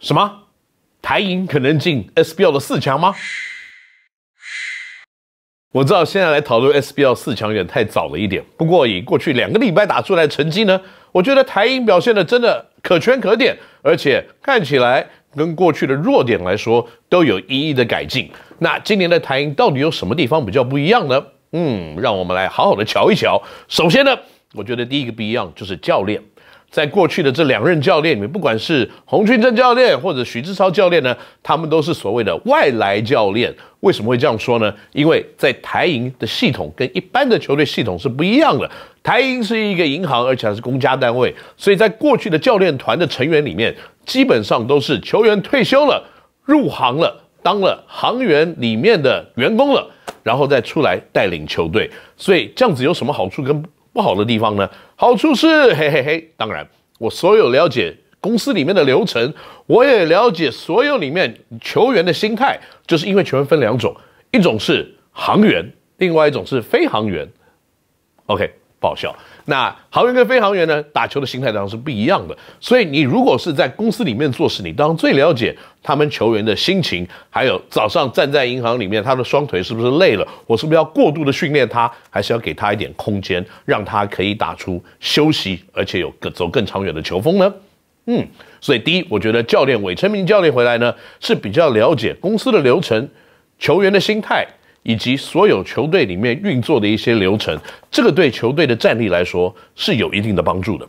什么？台银可能进 SBL 的四强吗？我知道现在来讨论 SBL 四强点太早了一点，不过以过去两个礼拜打出来成绩呢，我觉得台银表现的真的可圈可点，而且看起来跟过去的弱点来说都有一一的改进。那今年的台银到底有什么地方比较不一样呢？嗯，让我们来好好的瞧一瞧。首先呢。我觉得第一个不一样就是教练，在过去的这两任教练里面，不管是洪俊正教练或者许志超教练呢，他们都是所谓的外来教练。为什么会这样说呢？因为在台银的系统跟一般的球队系统是不一样的。台银是一个银行，而且还是公家单位，所以在过去的教练团的成员里面，基本上都是球员退休了，入行了，当了行员里面的员工了，然后再出来带领球队。所以这样子有什么好处跟？不好的地方呢？好处是嘿嘿嘿。当然，我所有了解公司里面的流程，我也了解所有里面球员的心态，就是因为球员分两种，一种是航员，另外一种是非航员。OK。报销。那航员跟飞行员呢，打球的心态当然是不一样的。所以你如果是在公司里面做事，你当然最了解他们球员的心情。还有早上站在银行里面，他的双腿是不是累了？我是不是要过度的训练他，还是要给他一点空间，让他可以打出休息，而且有更走更长远的球风呢？嗯，所以第一，我觉得教练韦成明教练回来呢，是比较了解公司的流程，球员的心态。以及所有球队里面运作的一些流程，这个对球队的战力来说是有一定的帮助的。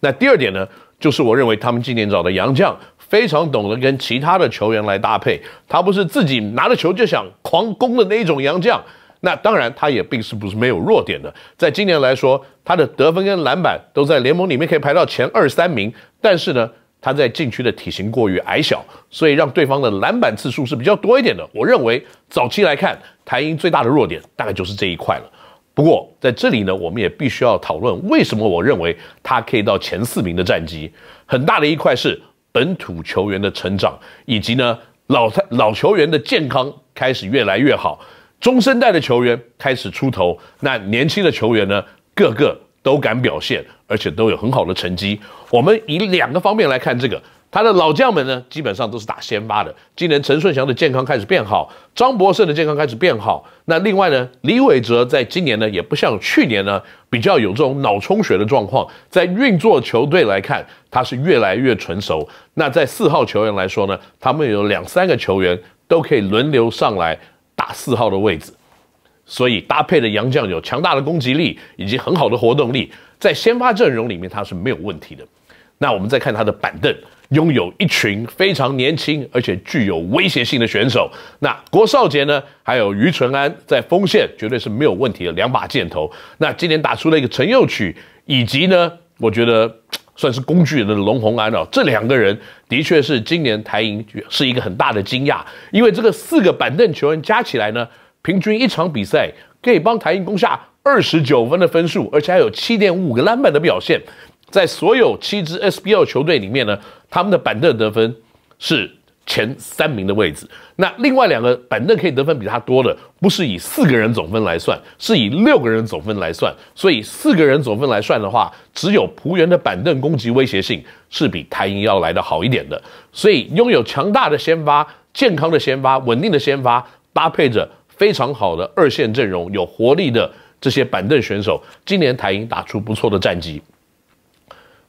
那第二点呢，就是我认为他们今年找的杨将非常懂得跟其他的球员来搭配，他不是自己拿着球就想狂攻的那一种杨将。那当然，他也并不是没有弱点的。在今年来说，他的得分跟篮板都在联盟里面可以排到前二三名，但是呢。他在禁区的体型过于矮小，所以让对方的篮板次数是比较多一点的。我认为早期来看，台英最大的弱点大概就是这一块了。不过在这里呢，我们也必须要讨论为什么我认为他可以到前四名的战绩。很大的一块是本土球员的成长，以及呢老太老球员的健康开始越来越好，中生代的球员开始出头，那年轻的球员呢，个个。都敢表现，而且都有很好的成绩。我们以两个方面来看这个，他的老将们呢，基本上都是打先发的。今年陈顺祥的健康开始变好，张博胜的健康开始变好。那另外呢，李伟哲在今年呢，也不像去年呢，比较有这种脑充血的状况。在运作球队来看，他是越来越成熟。那在四号球员来说呢，他们有两三个球员都可以轮流上来打四号的位置。所以搭配的洋将有强大的攻击力以及很好的活动力，在先发阵容里面他是没有问题的。那我们再看他的板凳，拥有一群非常年轻而且具有威胁性的选手。那郭少杰呢，还有于纯安在锋线绝对是没有问题的，两把箭头。那今年打出了一个陈佑曲，以及呢，我觉得 算是工具人的龙宏安哦，这两个人的确是今年台银是一个很大的惊讶，因为这个四个板凳球员加起来呢。平均一场比赛可以帮台鹰攻下二十九分的分数，而且还有七点五个篮板的表现，在所有七支 SBL 球队里面呢，他们的板凳得分是前三名的位置。那另外两个板凳可以得分比他多的，不是以四个人总分来算，是以六个人总分来算。所以四个人总分来算的话，只有葡园的板凳攻击威胁性是比台鹰要来的好一点的。所以拥有强大的先发、健康的先发、稳定的先发，搭配着。非常好的二线阵容，有活力的这些板凳选手，今年台英打出不错的战绩。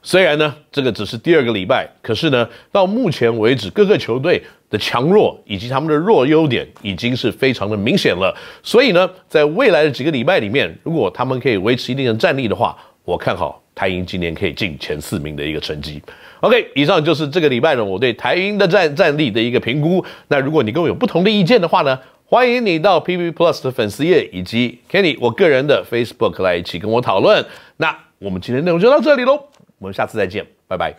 虽然呢，这个只是第二个礼拜，可是呢，到目前为止，各个球队的强弱以及他们的弱优点已经是非常的明显了。所以呢，在未来的几个礼拜里面，如果他们可以维持一定的战力的话，我看好台英今年可以进前四名的一个成绩。OK，以上就是这个礼拜呢我对台英的战战力的一个评估。那如果你跟我有不同的意见的话呢？欢迎你到 PP Plus 的粉丝页以及 Kenny 我个人的 Facebook 来一起跟我讨论。那我们今天内容就到这里喽，我们下次再见，拜拜。